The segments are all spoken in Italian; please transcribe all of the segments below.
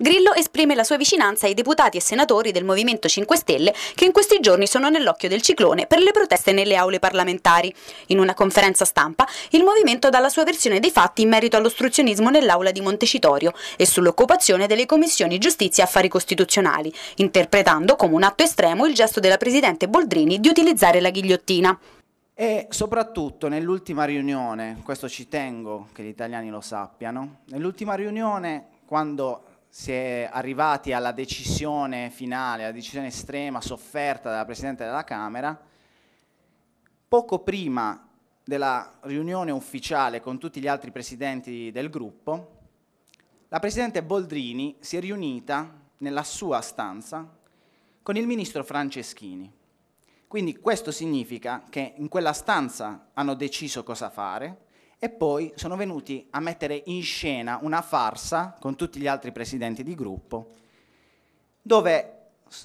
Grillo esprime la sua vicinanza ai deputati e senatori del Movimento 5 Stelle che in questi giorni sono nell'occhio del ciclone per le proteste nelle aule parlamentari. In una conferenza stampa, il movimento dà la sua versione dei fatti in merito all'ostruzionismo nell'aula di Montecitorio e sull'occupazione delle commissioni giustizia e affari costituzionali, interpretando come un atto estremo il gesto della Presidente Boldrini di utilizzare la ghigliottina. E soprattutto nell'ultima riunione, questo ci tengo che gli italiani lo sappiano, nell'ultima riunione quando si è arrivati alla decisione finale, alla decisione estrema sofferta dalla Presidente della Camera, poco prima della riunione ufficiale con tutti gli altri presidenti del gruppo, la Presidente Boldrini si è riunita nella sua stanza con il Ministro Franceschini. Quindi questo significa che in quella stanza hanno deciso cosa fare, e poi sono venuti a mettere in scena una farsa con tutti gli altri presidenti di gruppo, dove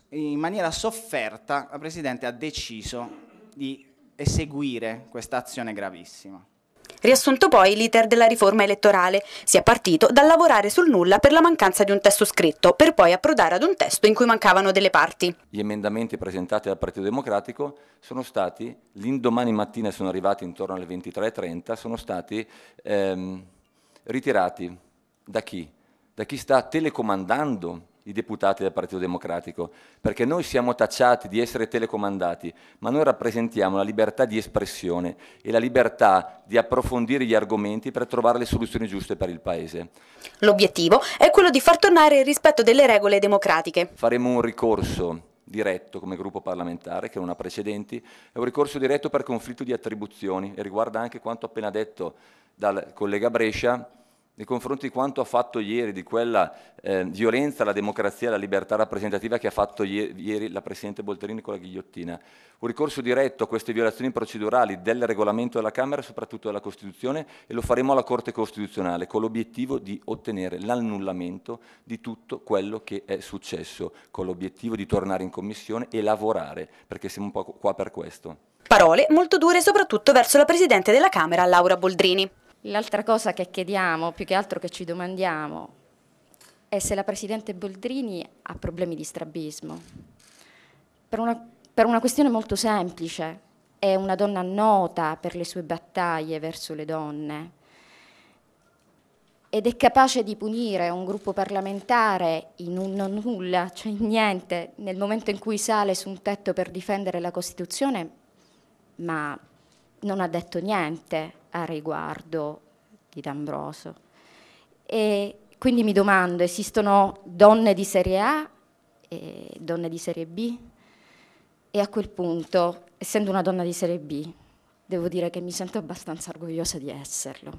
in maniera sofferta la Presidente ha deciso di eseguire questa azione gravissima. Riassunto poi l'iter della riforma elettorale, si è partito dal lavorare sul nulla per la mancanza di un testo scritto, per poi approdare ad un testo in cui mancavano delle parti. Gli emendamenti presentati dal Partito Democratico sono stati, l'indomani mattina sono arrivati intorno alle 23.30, sono stati ehm, ritirati da chi? Da chi sta telecomandando i deputati del Partito Democratico, perché noi siamo tacciati di essere telecomandati, ma noi rappresentiamo la libertà di espressione e la libertà di approfondire gli argomenti per trovare le soluzioni giuste per il Paese. L'obiettivo è quello di far tornare il rispetto delle regole democratiche. Faremo un ricorso diretto come gruppo parlamentare, che non ha precedenti, è un ricorso diretto per conflitto di attribuzioni e riguarda anche quanto appena detto dal collega Brescia nei confronti di quanto ha fatto ieri, di quella eh, violenza alla democrazia e alla libertà rappresentativa che ha fatto ieri la Presidente Bolterini con la ghigliottina. Un ricorso diretto a queste violazioni procedurali del regolamento della Camera e soprattutto della Costituzione e lo faremo alla Corte Costituzionale con l'obiettivo di ottenere l'annullamento di tutto quello che è successo, con l'obiettivo di tornare in Commissione e lavorare, perché siamo un po' qua per questo. Parole molto dure soprattutto verso la Presidente della Camera, Laura Boldrini. L'altra cosa che chiediamo, più che altro che ci domandiamo, è se la Presidente Boldrini ha problemi di strabismo. Per una, per una questione molto semplice, è una donna nota per le sue battaglie verso le donne ed è capace di punire un gruppo parlamentare in un non nulla, cioè in niente, nel momento in cui sale su un tetto per difendere la Costituzione, ma non ha detto niente a riguardo di D'Ambroso. E quindi mi domando, esistono donne di serie A e donne di serie B? E a quel punto, essendo una donna di serie B, devo dire che mi sento abbastanza orgogliosa di esserlo.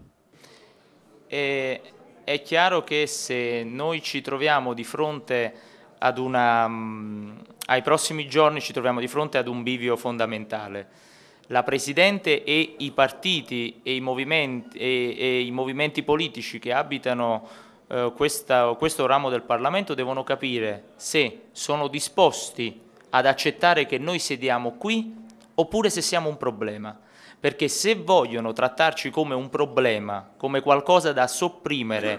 E è chiaro che se noi ci troviamo di fronte ad una, mm, ai prossimi giorni ci troviamo di fronte ad un bivio fondamentale la Presidente e i partiti e i movimenti, e, e i movimenti politici che abitano eh, questa, questo ramo del Parlamento devono capire se sono disposti ad accettare che noi sediamo qui oppure se siamo un problema. Perché se vogliono trattarci come un problema, come qualcosa da sopprimere,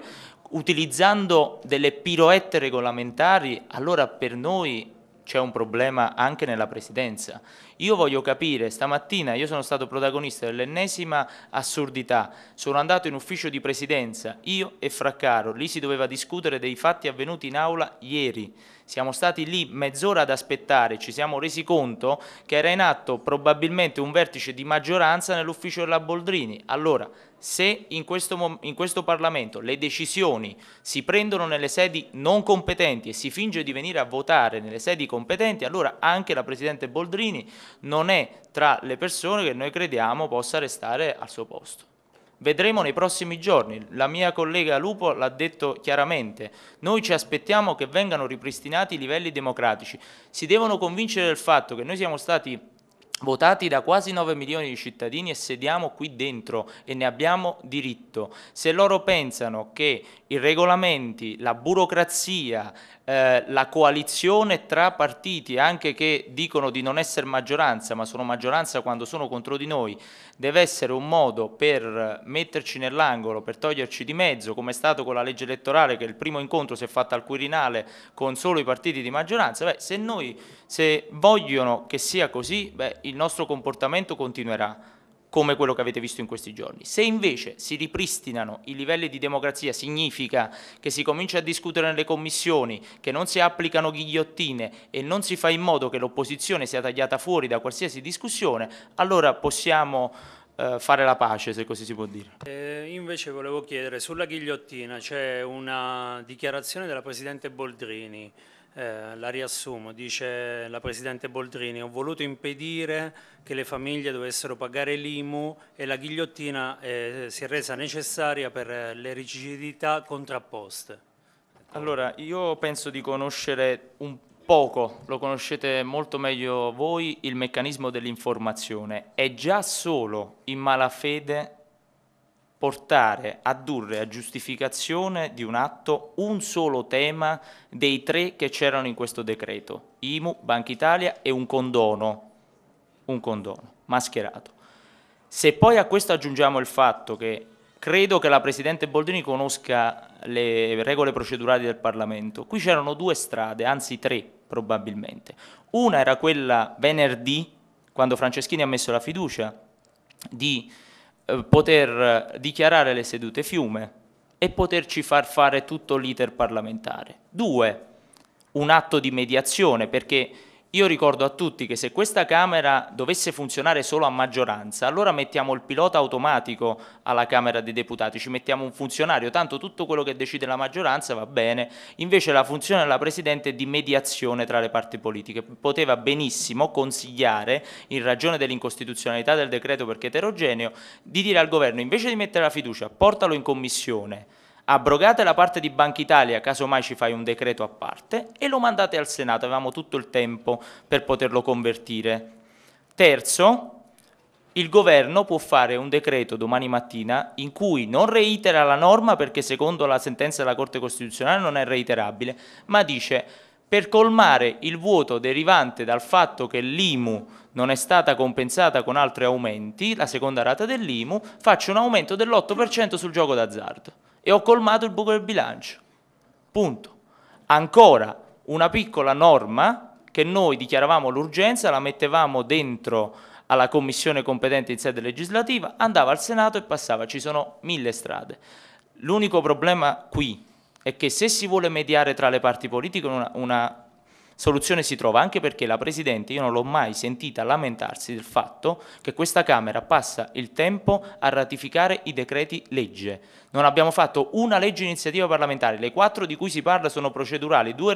utilizzando delle piroette regolamentari, allora per noi c'è un problema anche nella presidenza. Io voglio capire, stamattina io sono stato protagonista dell'ennesima assurdità, sono andato in ufficio di presidenza, io e Fraccaro, lì si doveva discutere dei fatti avvenuti in aula ieri, siamo stati lì mezz'ora ad aspettare, ci siamo resi conto che era in atto probabilmente un vertice di maggioranza nell'ufficio della Boldrini, allora se in questo, in questo, Parlamento le decisioni si prendono nelle sedi non competenti e si finge di venire a votare nelle sedi competenti, allora anche la Presidente Boldrini non è tra le persone che noi crediamo possa restare al suo posto. Vedremo nei prossimi giorni, la mia collega Lupo l'ha detto chiaramente, noi ci aspettiamo che vengano ripristinati i livelli democratici, si devono convincere del fatto che noi siamo stati votati da quasi 9 milioni di cittadini e sediamo qui dentro e ne abbiamo diritto. Se loro pensano che i regolamenti, la burocrazia, eh, la coalizione tra partiti, anche che dicono di non essere maggioranza, ma sono maggioranza quando sono contro di noi, deve essere un modo per metterci nell'angolo, per toglierci di mezzo, come è stato con la legge elettorale, che il primo incontro si è fatto al Quirinale con solo i partiti di maggioranza, beh, se, noi, se vogliono che sia così, beh, il nostro comportamento continuerà come quello che avete visto in questi giorni. Se invece si ripristinano i livelli di democrazia significa che si comincia a discutere nelle commissioni, che non si applicano ghigliottine e non si fa in modo che l'opposizione sia tagliata fuori da qualsiasi discussione, allora possiamo eh, fare la pace, se così si può dire. Eh, invece volevo chiedere, sulla ghigliottina c'è una dichiarazione della Presidente Boldrini, eh, la riassumo, dice la Presidente Boldrini, ho voluto impedire che le famiglie dovessero pagare l'IMU e la ghigliottina eh, si è resa necessaria per eh, le rigidità contrapposte. Allora, io penso di conoscere un poco, lo conoscete molto meglio voi, il meccanismo dell'informazione. È già solo in malafede portare, addurre a giustificazione di un atto un solo tema dei tre che c'erano in questo decreto, IMU, Banca Italia e un condono, un condono mascherato. Se poi a questo aggiungiamo il fatto che credo che la Presidente Boldrini conosca le regole procedurali del Parlamento, qui c'erano due strade, anzi tre probabilmente. Una era quella venerdì, quando Franceschini ha messo la fiducia, di eh, poter eh, dichiarare le sedute fiume e poterci far fare tutto l'iter parlamentare. Due, un atto di mediazione, perché io ricordo a tutti che se questa Camera dovesse funzionare solo a maggioranza, allora mettiamo il pilota automatico alla Camera dei Deputati, ci mettiamo un funzionario, tanto tutto quello che decide la maggioranza va bene, invece la funzione della Presidente è di mediazione tra le parti politiche, poteva benissimo consigliare, in ragione dell'incostituzionalità del decreto perché eterogeneo, di dire al Governo invece di mettere la fiducia portalo in Commissione, abrogate la parte di Banca Italia, casomai ci fai un decreto a parte, e lo mandate al Senato, avevamo tutto il tempo per poterlo convertire. Terzo, il governo può fare un decreto domani mattina in cui non reitera la norma perché secondo la sentenza della Corte Costituzionale non è reiterabile, ma dice per colmare il vuoto derivante dal fatto che l'IMU non è stata compensata con altri aumenti, la seconda rata dell'IMU, faccio un aumento dell'8% sul gioco d'azzardo e ho colmato il buco del bilancio. Punto. Ancora una piccola norma che noi dichiaravamo l'urgenza, la mettevamo dentro alla commissione competente in sede legislativa, andava al Senato e passava, ci sono mille strade. L'unico problema qui è che se si vuole mediare tra le parti politiche una, una Soluzione si trova anche perché la Presidente io non l'ho mai sentita lamentarsi del fatto che questa Camera passa il tempo a ratificare i decreti legge. Non abbiamo fatto una legge iniziativa parlamentare, le quattro di cui si parla sono procedurali, due,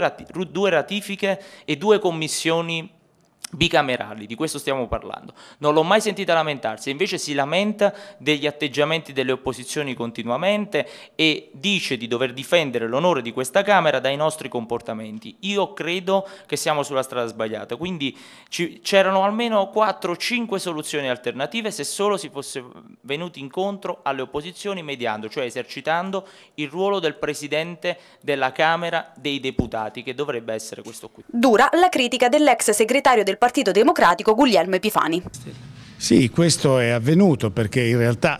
ratifiche e due commissioni bicamerali, di questo stiamo parlando. Non l'ho mai sentita lamentarsi, invece si lamenta degli atteggiamenti delle opposizioni continuamente e dice di dover difendere l'onore di questa Camera dai nostri comportamenti. Io credo che siamo sulla strada sbagliata, quindi c'erano almeno 4-5 soluzioni alternative se solo si fosse venuti incontro alle opposizioni mediando, cioè esercitando il ruolo del Presidente della Camera dei Deputati, che dovrebbe essere questo qui. Dura la critica dell'ex segretario del Partito Democratico Guglielmo Epifani. Sì, questo è avvenuto perché in realtà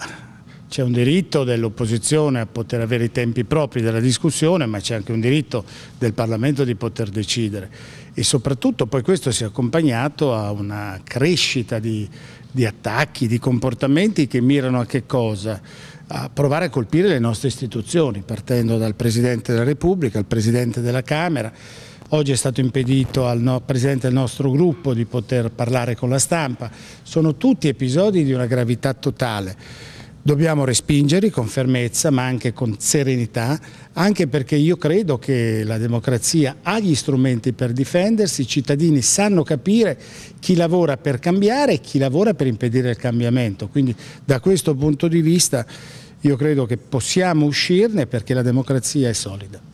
c'è un diritto dell'opposizione a poter avere i tempi propri della discussione, ma c'è anche un diritto del Parlamento di poter decidere. E soprattutto poi questo si è accompagnato a una crescita di, di attacchi, di comportamenti che mirano a che cosa? a provare a colpire le nostre istituzioni, partendo dal Presidente della Repubblica, al Presidente della Camera, Oggi è stato impedito al no presidente del nostro gruppo di poter parlare con la stampa. Sono tutti episodi di una gravità totale. Dobbiamo respingerli con fermezza ma anche con serenità, anche perché io credo che la democrazia ha gli strumenti per difendersi, i cittadini sanno capire chi lavora per cambiare e chi lavora per impedire il cambiamento. Quindi da questo punto di vista io credo che possiamo uscirne perché la democrazia è solida.